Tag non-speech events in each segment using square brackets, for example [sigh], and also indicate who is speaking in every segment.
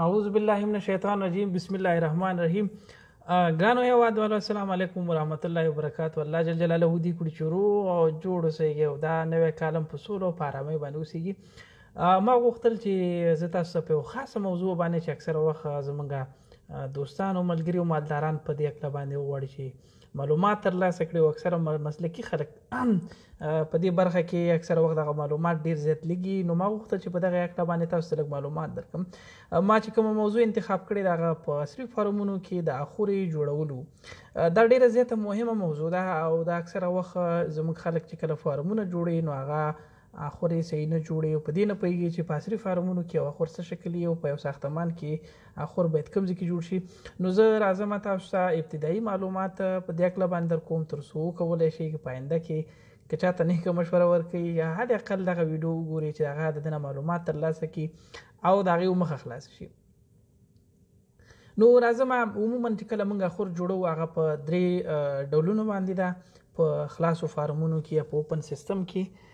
Speaker 1: اعوذ بالله من الشیطان الرجیم بسم الله الرحمن الرحیم ګانو هیواد والو السلام علیکم ورحمت الله وبرکاتو الله جل جلاله دې کړی چورو او جوړ اوسېږي او دا نوې کالم په سولو په آرامۍ باندې اوسېږي ما غوښتل چې زه تاسو په یو خاصه موضوع باندې چې اکثره وخت زمونږ دوستانو ملګري او مالداران په دې اکله باندې وغواړي چې معلومات ترلاسه کړي او اکثره مسلکي خلک [clears throat] په دې برخه کې اکثره وخت دغه معلومات ډیر زیات لګي نو ما غوښتل چې په دغه یو باندې تاسو ته معلومات درکم ما چې کوم موضوع انتخاب کړی دغه په عصري فارمونو کې د اخوري جوړولو دا ډیره زیاته مهمه موضوع ده او دا اکثره وخت زموږ خلک چې کله فارمونه جوړي نو هغه اخر یې صحیح نه جوړي او په دې نه پوهیږي چې په عصري فارمونو کې او اخر څه شکل یو په یو ساختمان کې اخر باید کوم ځای کې جوړ شي نو زه راځم تاسو ته ابتدایي معلومات په دې اړه باندې درکوم تر څو کولای شي چې پاینده کې که چاته نه کوم مشوره ورکړي یا هر اقل دغه ویډیو وګوري چې هغه د دنه معلومات ترلاسه کړي او د هغې مخه خلاص شي نو راځم عموما چې کله موږ خور جوړو هغه په درې ډولونو باندې ده په خلاصو فارمونو کې یا په اوپن سیستم کې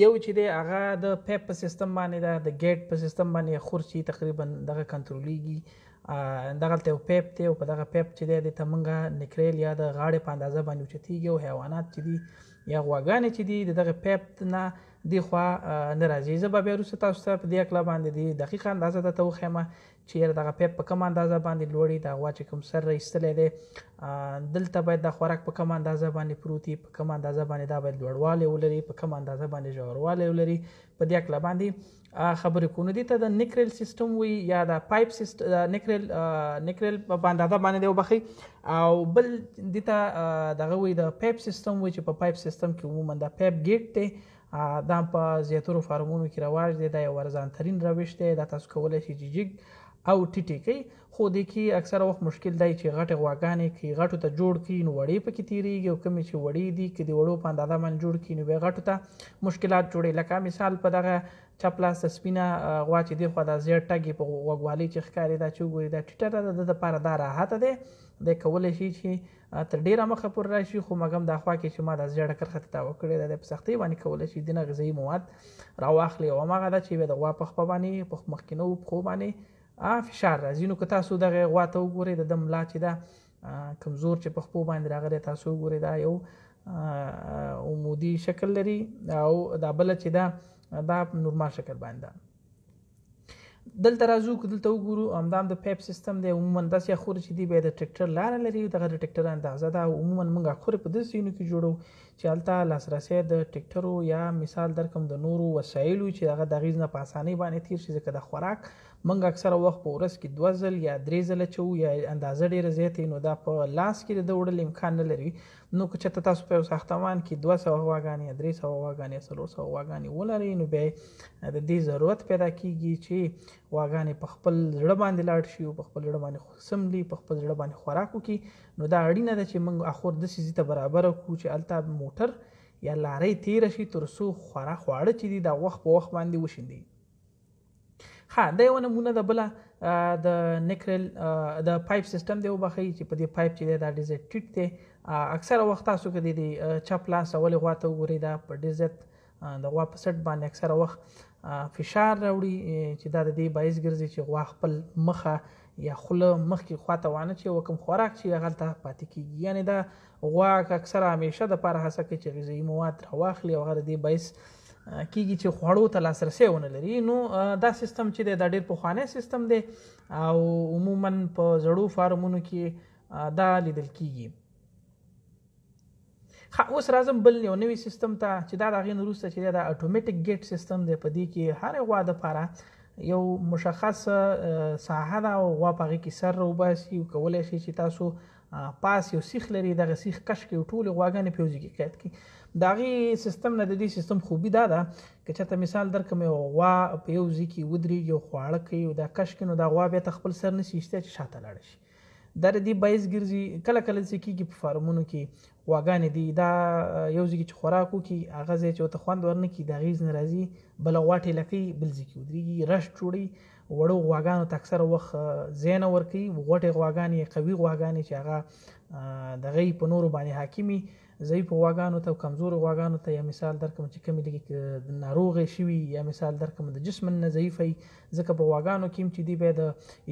Speaker 1: یو چې دی هغه د پیپ e په سیستم باندې دا د ګیټ په سیستم باندې خورشي تقریبا دغه کنټرولېږي دغلته یو پیپ e دی او په دغه پیپ e چې دی د ته مونږه نکریل یا د غاړې په اندازه باندې اوچتېږي او حیوانات چې دي یا غواګانې چې دي دغه پیپ نه دی خوا نه راځي زه به بیا وروسته تاسو ته په دې هکله باندې دي دقیقه اندازه درته وښیم چې یاره دغه پیپ په کم اندازه باندې لوړی د غوا چې کوم سر ایستلی دی دلته باید دا خوراک په کم اندازه باندې پروت وي په کم اندازه باندې دا باید لوړوالی ولري په کم اندازه باندې ژوروالی ولري په دې عقله باندې خبرې کو نو دې ته د نکرل سیستم وي یا د پایپ سیستم نکرل نکرل په اندازه باندې دی وبخي او بل دې ته دغه وي د پایپ سیستم وي چې په پایپ سیستم کې عموما د پایپ ګیټ دی دا په زیاترو فارمونو کې رواج دی دا یو ارزان ترین روش دی دا تاسو کولی شئ چې جګ او ټیټې کوي خو د کې اکثره وخت مشکل دی چې غټې غواګانې کې غټو ته جوړ کړي نو وړې پکې تیریږي او کمی چې وړې دي کې د وړو په اندازه باندې جوړ کړي نو بیا غټو ته مشکلات جوړي لکه مثال په دغه چپ لاس ته سپینه غوا چې دی خو دا زیړ ټګې په غوږوالۍ چې ښکاري دا چې وګوري دا ټیټه ده د دپاره دا راحته دی دی کولی شي چې تر ډېره مخه پورې راشي خو مګم دا خوا کې چې ما دا زیړه کرښه ته تاو کړې ده دی په سختۍ باندې کولی شي دینه غذایي مواد راواخلي او هماغه ده چې بیا د غوا په خپه باندې په مخکینو پښو باندې فشار راځي نو که تاسو دغه غوا ته وګورئ د ده ملا چې ده کمزور چې په خپو باندې راغلی تاسو وګورئ دا یو عمودي شکل لري او دا بله چې ده دا نورمال شکل باندې ده دلته راځو که دلته وګورو همدام د پیپ سیستم دی عموما داسې اخور چې دی بیا د ټریکټر لاره لري دغه د ټریکټر اندازه ده عموما موږ اخورې په داسې یونو کې جوړو چې هلته لاسرسی د ټریکټرو یا مثال درکم د نورو وسایلو چې هغه د غیز نه په اسانۍ باندې تیر شي ځکه د خوراک موږ اکثره وخت په ورځ کې دوه ځل یا درې ځله چو یا اندازه ډیره زیاته نو دا په لاس کې د وړل امکان نه لري نو که چېرته تاسو په یو ساختمان کې دوه سوه غواګانې یا درې سوه غواګانې یا څلور سوه غواګانې ولرئ نو بیا د دې ضرورت پیدا کیږي چې غواګانې په خپل زړه باندې لاړ شي او په خپل زړه باندې سملي په خپل زړه باندې خوراک وکړي نو دا اړینه ده چې موږ اخور داسې ځي ته برابره کړو چې هلته موټر یا لارۍ تیره شي تر څو خورا خواړه چې دي دا وخت په وخت باندې وشیندي ها دا یو نمونه ده بله د نیکرل د پایپ سیستم دی وبخی چې په دې پایپ چې دا ډیزایټ ټیټ دی اکثره وخت تاسو کې دی چپ لاس اولې غوا ته وګورئ دا په ډیزایټ د غوا په سټ باندې اکثره وخت فشار راوړي چې دا د دې باعث ګرځي چې غوا خپل مخه یا خوله مخکې خواته وانه چې وکم خوراک چې هغلته پاتې کېږي یعنی دا غوا اکثره همیشه د پاره هڅه کوي چې غذایي مواد راواخلي او هغه د دې باعث کیږي چې خوړو ته لاسرسی ونه لري نو دا سیستم چې دی دا ډېر پخوانی سیستم دی او عموما په زړو فارمونو کې دا لیدل کیږي اوس راځم بل یو نوی سیستم ته چې دا د هغې نه وروسته چې دی دا اټومیټک ګیټ سیستم دی په دې کې هرې غوا دپاره یو مشخص ساحه ده او غوا په هغې کې سر راوباسي کولی شي چې تاسو پاس یو سیخ لري دغه سیخ کش کړي ټولې غواګانې په یو ځای کې قید کړي د هغې سیستم نه د دې سیستم خوبي دا ده که چېرته مثال درکړم یو غوا په یو ځای کې ودرېږي او خواړه کوي او دا کش کړي نو دا غوا بېرته خپل سر نه شي ایستی چې شاته لاړه شي دا د دې باعث ګرځي کله کله څه کېږي په فارمونو کې غواګانې دي دا یو ځای کې چې خوراک وکړي هغه ځای چې ورته خوند ورنه کړي د هغې نه راځي بله غوا ټېله کوي بل ځای کې ودرېږي رش جوړوي وړو غواګانو ته اکثره وخت ځای نه ورکوي غوټې غواګانې قوي غواګانې چې هغه د هغې په نورو باندې حاکمي ضعیفو غواګانو ته کمزورو غواګانو ته یا مثال درکم چې کمی لګي ناروغې شوي یا مثال درکم د جسم نه ضعیفي ځکه په غواګانو کې چې دی به د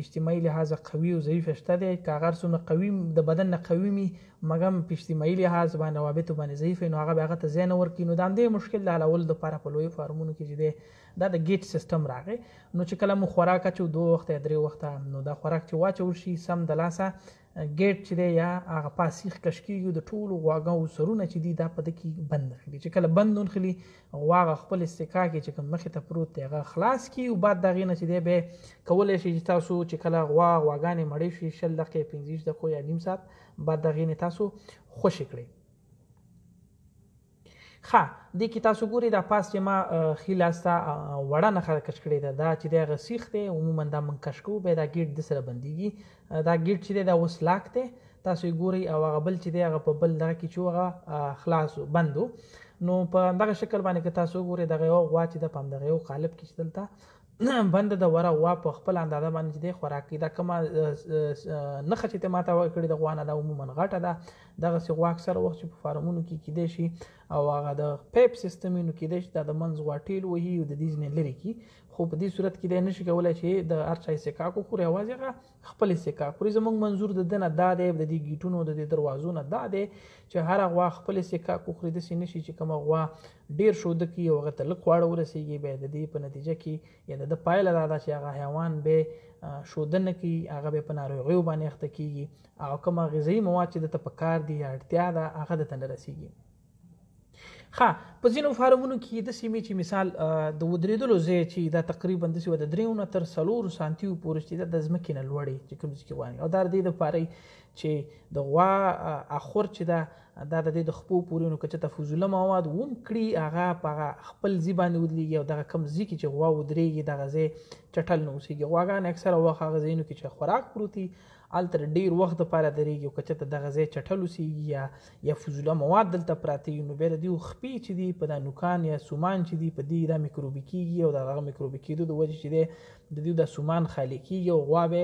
Speaker 1: اجتماعي لحاظ قوي او ضعیف شته دی کاغر سونه قوي د بدن نه قوي می مګم په اجتماعي لحاظ باندې روابط باندې ضعیف نو هغه هغه ته زین ورکی نو داندې مشکل له حلول د لپاره په لوی فارمونو کې دی دا د گیټ سیستم راغی نو چې کله مو خوراک اچو دوه وخت درې وخت نو دا خوراک چې واچو شي سم د لاسه ګیټ چې دی یا هغه پاسیخ کش کیږي د ټولو غواګاو سرونه چې دي دا په دکی بند خلی چې کله بند نخلی غواغه خپل استکا کې چې کوم مخې ته پروت دی هغه خلاص کی او بعد دغه نه چې دی به کولای شي چې تاسو چې کله غوا غواګانې مړې شي شل دقیقې 15 دقیقې یا نیم ساعت بعد دغه نه تاسو خوشی کړئ ښه دې کې تاسو ګوري دا پاس چې ما ښي لاس ته وړه نښه کش کړې ده دا چې دی هغه سیخ دی عموما دا موږ کش کوو بیا دا ګیټ د سره بندېږي دا ګیټ چې دی دا اوس لاک دی تاسو یې ګورئ او هغه بل چې دی هغه په بل دغه کې چې هغه خلاص بند نو په همدغه شکل باندې که تاسو ګورئ دغه یو غوا چې د په همدغه یو قالب کې چې دلته [clears throat] بند د وره وا په خپل اندازه باندې د خوراکي دا کومه نخه چې ماته کړې د غوانه د عموما غټه ده دغسې غوا اکثره وخت چې په فارمونو کې کیدای شي او هغه د پیپ سیستم نو کیدای شي دا د منځ غوا ټیل وهي او د دې ځنې لرې کی خو په دې صورت کې دی نشي کولی چې د هر چا سکا کو خوري اواز هغه خپل سکا خوري زموږ منظور د دنه دا دی د دې گیټونو د دې دروازو نه دا دی چې هر غوا خپل سکا کو خوري د سینې شي چې کوم غوا ډیر شو د کی او هغه تلک واړه ورسیږي به د دې په نتیجه کې یا د پایله دا چې هغه حیوان به شودنه کی هغه به په ناروغیو باندې اخته کیږي او کوم غذایی مواد چې د تپکار دي یا اړتیا ده هغه د تنه رسیږي ښه په ځینو فارمونو کې د سیمې چې مثال د ودرېدلو ځای چې دا تقریبا د سیمه د دریو نه تر سلور سانتیو پورې چې د ځمکې نه لوړې چې کوم ځکه وایي او دا د دې لپاره چې د غوا اخور چې دا دا د دې د خپو پورې نو کچته فوزله مواد ووم کړي هغه په خپل زبان ودلېږي او دغه کم ځي کې چې غوا ودرېږي دغه ځای چټل نه اوسېږي غواګان اکثره وخت هغه ځایونو کې چې خوراک پروتي الته ډیر وخت لپاره درېږي او کچته دغه ځای چټل وسیږي یا یا فضله مواد دلته پراته وي نو بیا د دې خپې چې دي په دا نوکان یا سومان چې دي په دې دا میکروبي کیږي او دغه میکروبي کېدو د وجې چې دی د دې دا سومان خالي کیږي او غوا به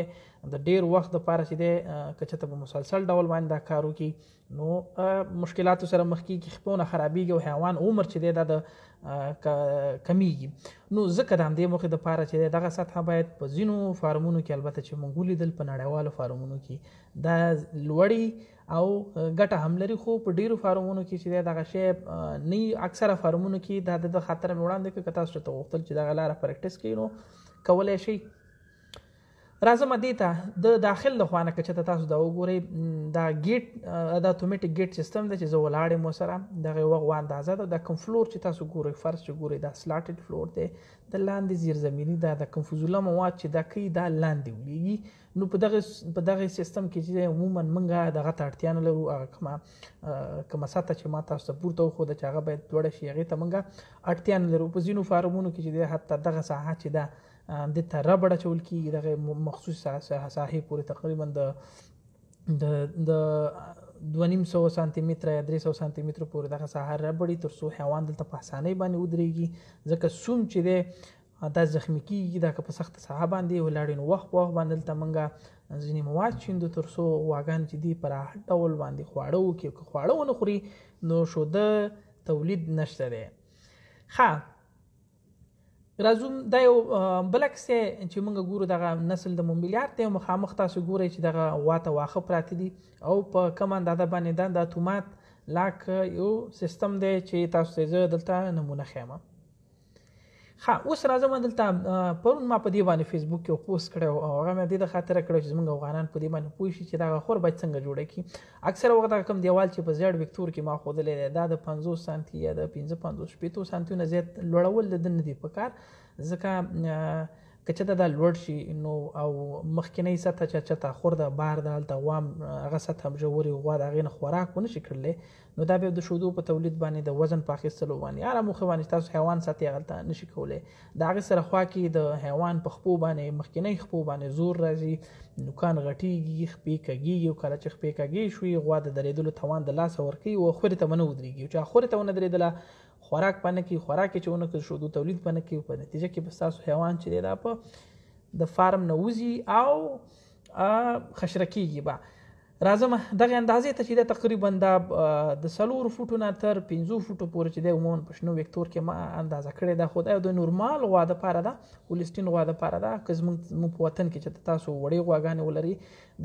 Speaker 1: د ډیر وخت دپاره چې دی که چېرته په مسلسل ډول باندې دا کار وکړي نو مشکلاتو سره مخ کېږي خپونه خرابېږي او حیوان عمر چې دی دا د کمیږي نو ځکه د همدې موخې دپاره چې دی دغه سطحه باید په ځینو فارمونو کې البته چې موږ ولیدل په نړیوالو فارمونو کې دا لوړې او ګټه هم لري خو په ډیرو فارمونو کې چې دی دغه شی نه اکثره فارمونو کې دا د خاطر مې وړاندې که تاسو ته غوښتل چې دغه لاره پریکټس کړي نو کولی شئ راځم دې ته د داخل د خوانه کې چې تاسو دا وګورئ دا گیټ دا اتوماتیک گیټ سیستم دی چې زه ولاړې مو سره دغه وغو اندازه ده د کوم فلور چې تاسو ګورئ فرض چې ګورئ دا سلاټډ فلور دی د لاندې زیر زمینی دا د کوم فزوله مواد چې دا کوي دا لاندې ولیږي نو په دغه په دغه سیستم کې چې عموما منګه دغه تړتیا نه لرو هغه کومه کومه ساته چې ما تاسو ته پورته خو د چاغه باید دوړ شي هغه ته منګه اړتیا نه لرو په زینو فارمونو کې چې حتی دغه ساحه چې دا د ته ربړ چول کیږي دغه مخصوص ساحه پورې تقریبا د د د دو نیم سو سانتی متره یا درې سو سانتی متره پورې دغه ساحه ربړي تر څو حیوان دلته په اسانۍ باندې ودرېږي ځکه سوم چې دی دا زخمی کیږي دا که په سخت ساحه باندې ولاړې نو وخت وخت باندې دلته منګه ځینې مواد شیندو تر څو غواګان چې دي پر هر ډول باندې خواړه وکړي که خواړه ونه خوري نو شوده تولید نشته دی ښه راځوم دا یو بلکس چې موږ ګورو دغه نسل د مومبلیار ته مخامخ تاسو ګورئ چې دغه واته واخه پراته دي او په کم اندازه باندې دا د اتومات لاک یو سیستم دی چې تاسو ته زه دلته نمونه خیمه ها اوس راځم دلته پرون ما په دې باندې فیسبوک کې پوسټ کړو او هغه مې د خاطر کړو چې زمونږ افغانان په دې باندې پوه شي چې دا خور باید څنګه جوړه کی اکثره وخت کم دیوال چې په زیړ وکتور کې ما خودلې دا د 50 سانتي یا د 55 شپېتو سانتیو نه زیات لوړول د نه دی په کار ځکه کچته دا لوړ شي نو او مخکینی سطح چې چته خورده بهر د هلته وام هغه سطح هم ژورې غوا د هغې نه خوراک ونه شي کړلی نو دا بیا د شیدو په تولید باندې د وزن په اخیستلو باندې هره موخه باندې تاسو حیوان ساتي هغه هلته نه شي کولی د هغې سره خوا کې د حیوان په خپو باندې مخکینی خپو باندې زور راځي نوکان غټېږي خپې کږېږي او کله چې خپې کږې شوي غوا د درېدلو توان د لاسه ورکوي او خورې ته به نه ودرېږي چې خورې ته ونه درېدله خوراک پنه کې خوراک چې ونه کړ شو د تولید پنه کې په نتیجه کې بس تاسو حیوان چې دی دا په د فارم نه وځي او خشره کېږي به راځم دغه اندازې ته چې دا تقریبا دا د سلور فوټو نه تر 50 فوټو پورې چې دی عموما په شنو وکتور کې ما اندازه کړې ده خو دا د نورمال غوا د پاره ده ولستین غوا د پاره ده که زموږ مو په وطن کې چې تاسو وړې غواګانې ولري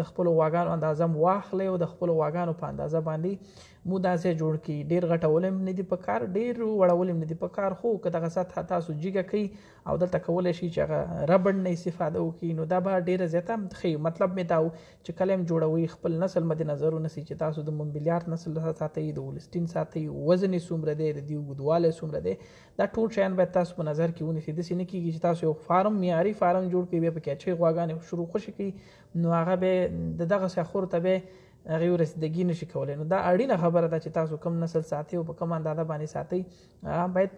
Speaker 1: د خپل غواګانو اندازه مو واخلې او د خپل غواګانو په اندازه باندې مو داسې جوړ کی ډیر غټول هم نه دی په کار ډیر وړول هم نه دی په کار خو که دغه سطح تاسو جګه کوي او دلته کولای شي چې هغه ربړ نه استفاده وکړي نو دا به ډیره زیاته خې مطلب می داو چې کلم جوړوي خپل نسل مد نظر ونسي چې تاسو د ممبلیار نسل ساتي د ولستین ساتي وزن سومره دی د دی وګدواله سومره دی دا ټول شیان باید تاسو په نظر کې ونیسئ داسې نه کېږي چې تاسو یو فارم معیاري فارم جوړ کړئ بیا پکې اچھې غواګانې شروع خوشې کړي نو هغه به د دغسې اخور ته به هغې رسیدګي نشي کولی نو دا اړینه خبره ده چې تاسو کم نسل ساتئ او په کوم اندازه باندې ساتئ هغه باید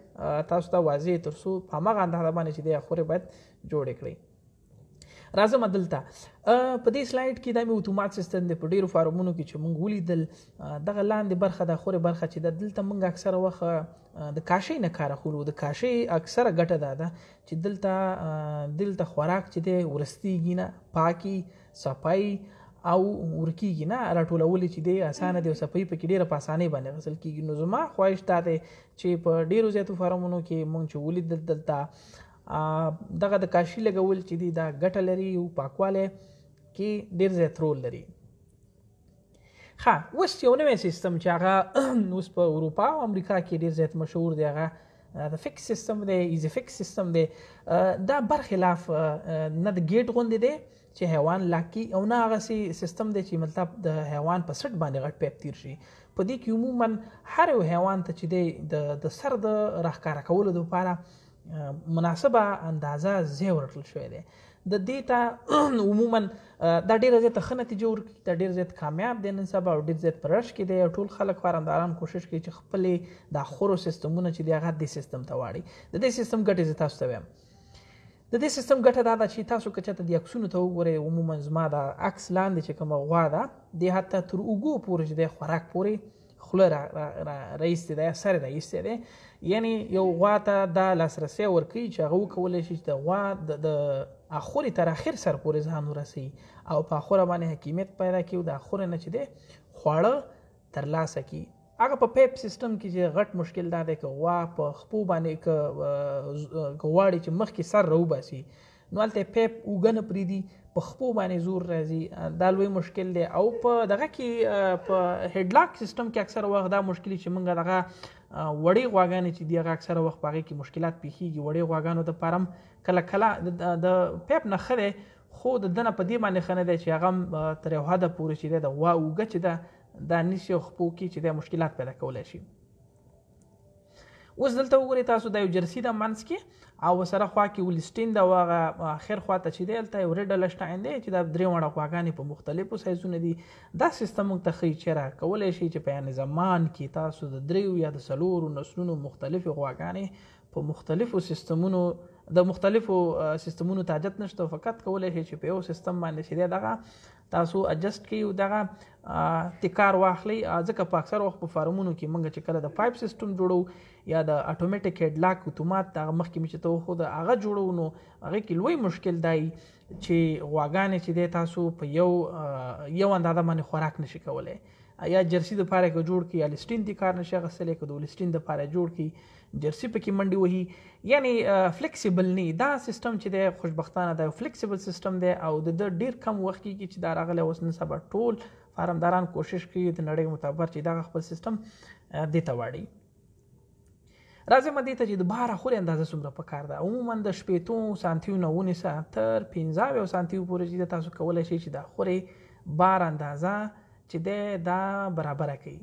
Speaker 1: تاسو ته واضح تر څو په هماغه اندازه باندې چې دی اخورې باید جوړې کړئ راځم دلته په دې سلایډ کې دا مې اتومات سیستم دی په ډیرو فارمونو کې چې موږ ولیدل دغه لاندې برخه د خورې برخه چې د دلته موږ اکثره وخت د کاشۍ نه کار اخلو د کاشۍ اکثره ګټه دا ده چې دلته دلته خوراک چې دی ورستېږي نه پاکي صفایي او ورکیږي نه راټولول چې دی اسانه دی او صفای په کې ډیره په اسانه باندې غسل کیږي نو زما خواهش دا دی چې په ډیرو زیاتو فارمونو کې مونږ چې ولید دلته دغه د کاشي لګول چې دی دا ګټه لري او پاکواله کې ډیر زیات رول لري ها اوس یو نوی سیستم چې هغه [clears throat] اوس په اروپا او امریکا کې ډیر زیات مشهور دی هغه د فکس سیستم دی ایزی فکس سیستم دی دا برخلاف نه د گیټ غوندې دی چې حیوان لاکي او نه هغه سي سیستم دی چې مطلب د حیوان په سټ باندې غټ پیپ تیر شي په دې کې عموما هر یو حیوان ته چې دی د سر د راخکاره کولو لپاره مناسبه اندازه ځای ورکړل شوی دی د دې ته [clears throat] عموما دا ډیره زیاته ښه نتیجه ورکوي دا ډیر زیات کامیاب دی نن سبا او ډیر زیات پرش کې دی او ټول خلک فارمداران کوشش کوي چې خپلې د خورو سیستمونه چې دی هغه د سیستم ته واړي د دې سیستم ګټې زه تاسو ته وایم د دې سیستم ګټه دا ده چې تاسو که چېرته د عکسونو ته وګورئ عموما زما د عکس لاندې چې کومه غوا ده دې حتی تر اوږو پورې چې دی خوراک پورې خوله را رایستې ده سر یې رایستی دی یعنی یو غوا ته دا لاسرسی ورکوي چې هغه وکولی شي چې د غوا د اخورې تر اخر سر پورې ځان ورسوي او په اخوره باندې حکیمیت پیدا کړي او د اخورې نه چې دی خواړه ترلاسه کړي هغه په پیپ سیستم کې چې غټ مشکل دا دی که غوا په خپو باندې که غواړي چې مخکې سر راوباسي نو هلته پیپ اوږه نه پرېږدي په خپو باندې زور راځي دا لوی مشکل دی او په دغه کې په هډلاک سیستم کې اکثر وخت دا مشکل چې موږ دغه وړې غواګانې چې دی هغه اکثر وخت باغې کې مشکلات پیښیږي وړې غواګانو د پارم کله کله د پیپ نه خره خو د دنه په دې باندې خنه دی چې هغه تر یو حد پورې چې د غوا اوګه چې ده دا نشي خپو کې چې د مشکلات پیدا کولای شي اوس دلته وګورئ تاسو د یو جرسی د منځ کې او سره خوا کې ولسټین د واغه اخر خوا ته چې دی دلته یو ریډل شټاین دی چې دا درې وړه خواګانې په مختلفو سایزونه دي دا سیستم موږ ته ښیي چې را کولی شي چې په یعنې زمان کې تاسو د دریو یا د څلورو نسلونو مختلفې خواګانې په مختلفو سیستمونو د مختلفو سیستمونو ته حاجت نشته فقط کولی شي چې په یو سیستم باندې چې دی دغه تاسو اډجسټ کړي دغه تکار واخلي ځکه په اکثر وخت په فارمونو کې موږ چې کله د پایپ سیستم جوړو یا د اټومیټیک هډلاک اتومات دغه مخکې چې ته خو د هغه جوړو نو هغه کې لوی مشکل دی چې غواګانې چې د تاسو په یو یو اندازه باندې خوراک نشي کولای یا جرسی د پاره کې جوړ کی یا لستین د کار نشه غسلې کې د لستین د پاره جوړ کی جرسی پکې منډي وهي یعنی فلیکسیبل نه دا سیستم چې د خوشبختانه دا فلیکسیبل سیستم دی او د ډیر کم وخت کې چې دا راغلی اوس نن سبا ټول فارمداران کوشش کوي د نړۍ متبر چې دغه خپل سیستم دې ته واړي راځي مدې ته چې د بهر خوري اندازه څومره پکار ده عموما د شپېتو سانتیو نه ونیسه تر پنځاویو سانتیو پورې چې تاسو کولی شئ چې د خوري بار اندازه چې دی دا برابره کوي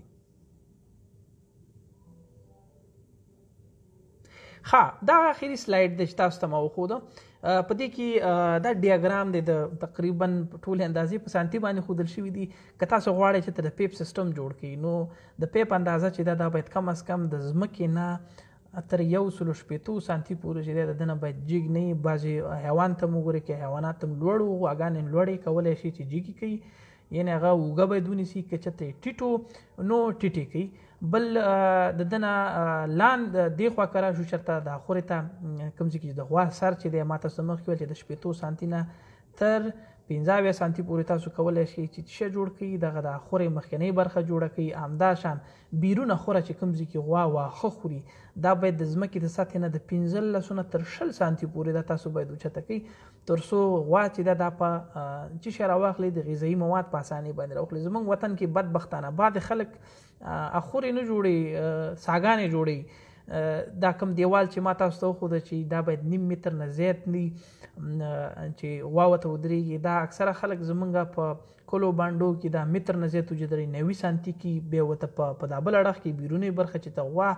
Speaker 1: ښه دا اخري سلایډ دی چې تاسو ته ما وښوده په دې کې دا ډیاګرام دی د تقریبا ټول اندازې په سانتي باندې خودل شوی دی که تاسو غواړئ چې ته د پیپ سیستم جوړ کړئ نو د پیپ اندازه چې دا دا باید کم از کم د ځمکې نه تر یو سلو شپېتو سانتي پورې چې دی د دنه باید جیګ نه بعضې حیوان ته م وګورئ کې حیوانات هم لوړ وو هغان لوړې کولی شي چې جیګې کوي یعنې هغه اوږه باید ونیسي که چېرته یې ټیټو نو ټیټې کوي بل د دنه لاند دی خوا کرا شو چرته د اخوري ته کمزې کې د غوا سر چې د ماته سمخ کې د شپې تو سانتی نه تر 15 سانتی پورې تاسو کولای شئ چې شه جوړ کړي دغه د اخوري مخکنی برخه جوړه کړي آمدا شان بیرونه خوره چې کمزې کې غوا واخه خوري دا باید د ځمکې د سطح نه د 15 لسونه تر 20 سانتی پورې د تاسو باید وچته کړي تر څو غوا چې دا په چې شراواخلې د غذایی مواد په اسانۍ باندې راوخلي زمونږ وطن کې بدبختانه بعد خلک اخورې نه جوړي ساګانې جوړي دا کم دیوال چې ما تاسو ته خو چې دا باید نیم متر نه زیات نی چې واوته ودرېږي دا اکثره خلک زمونږ په کلو باندو کې دا متر نه زیات وجدري 90 سانتي کې به وته په دابل اړه کې بیرونی برخه چې ته وا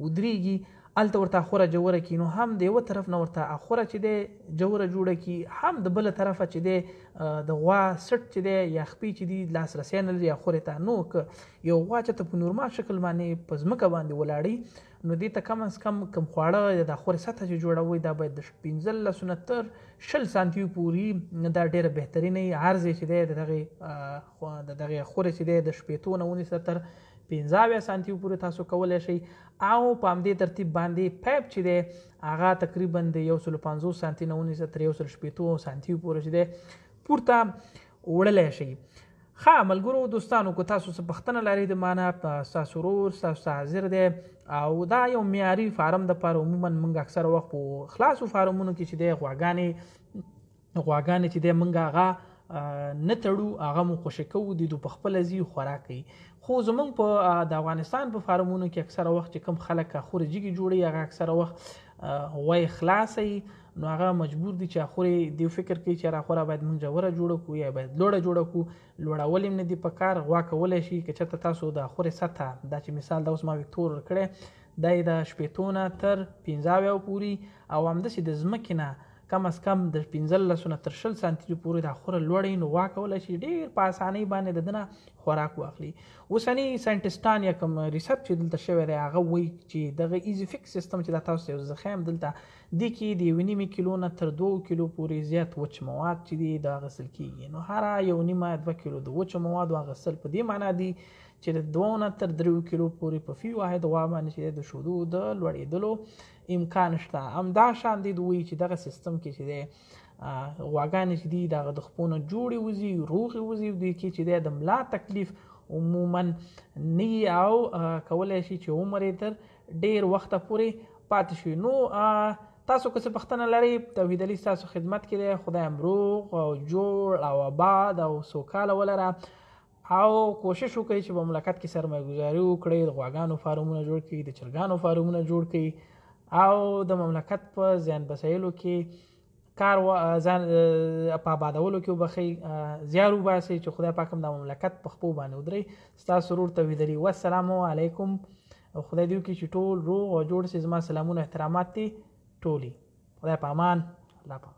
Speaker 1: ودرېږي الته ورته اخوره جوړه کی نو هم د یو طرف نه ورته اخوره چې دی جوړه جوړه کی هم د بل طرفه چې دی د غوا سټ چې دی یا خپې چې دی لاس رسې نه لري اخوره ته نو ک یو غوا چې ته په نورمال شکل باندې پزمکه باندې ولاړی نو دې ته کم از کم کم خواړه د اخوره سطح چې جوړوي دا باید د 15 لسونه تر شل سانتیو پوری دا ډیره بهترینه عرض چې دی دغه دغه اخوره چې دی د شپېتو نه ونی ستر پنځه اویا سانتي پورې تاسو کولی شئ او په همدې ترتیب باندې پایپ چې دی هغه تقریبا د یو سلو پنځوس سانتي نه ونیسه تر یو سلو شپېتو سانتي پورې چې دی پورته وړلی شئ ښه ملګرو دوستانو کو تاسو څه پښتنه لري د معنا ستاسو ورور ستاسو حاضر دی او دا یو معیاري فارم د پاره عموما موږ اکثر وخت په خلاصو فارمونو کې چې دی غواګانې غواګانې چې دی موږ هغه نه تړو هغه مو خوشې کوو د دوی په خپله ځي خوراک کوي خو زمونږ په د افغانستان په فارمونو کې اکثره وخت چې کم خلک اخورې جګې جوړوي هغه اکثره وخت وای خلاصوي نو هغه مجبور دي چې اخورې دی فکر کوي چې راخوره باید مونږ جوړه جوړه کو یا باید لوړه جوړه کو لوړول هم نه دی په کار غوا کولی شي که چېرته تاسو د اخورې سطح دا چې مثال دا اوس ما وکتور کړی دا یې د شپېتو نه تر پنځه اویا پورې او همداسې د ځمکې نه کم از کم د 15 نه تر 20 سانتي پورې دا خوره لوړې نو واکول شي ډېر په اسانۍ باندې د دنه خوراک واخلي اوسنی ساينټستان یا کوم ریسرچ چې دلته شوی دی هغه وایي چې دغه ایزی فکس سیستم چې دا تاسو یو زخم دلته د کې دی ونی می کیلو نه تر 2 کیلو پورې زیات وچ مواد چې دی دا غسل کیږي نو هر یو نیمه 2 کیلو د وچ مواد غسل په دې معنی دی چې د 2 نه تر 3 کیلو پورې په فی واحد غوا باندې چې د شودو د لوړېدلو امکان شته همدا شان دي دوی چې دغه سیستم کې چې دی غواګانې چې دي دغه د خپونه جوړې وځي روغې وځي دوی کې چې دی د ملا تکلیف عموما نه او کولی شي چې عمر یې تر ډیر وخته پورې پاتې شي نو تاسو که څه پوښتنه لرئ توحید علي ستاسو خدمت کې دی خدای امروغ او جوړ او آباد او سوکاله ولره او کوشش وکړئ چې په مملکت کې سرمایه ګذاري وکړئ د غواګانو فارمونه جوړ کړئ د چرګانو فارمونه جوړ کړئ او د مملکت په زیان بسیلو کې کار و ځان په آبادولو کې وبخي زیار وباسي چې خدای پاک هم د مملکت په خپو باندې ودرې ستاسو سرور تویدلی والسلام علیکم خدای دې وکړي چې ټول روغ او جوړ سي زما سلامونه احترامات دي ټولي خدای په امان الله پاک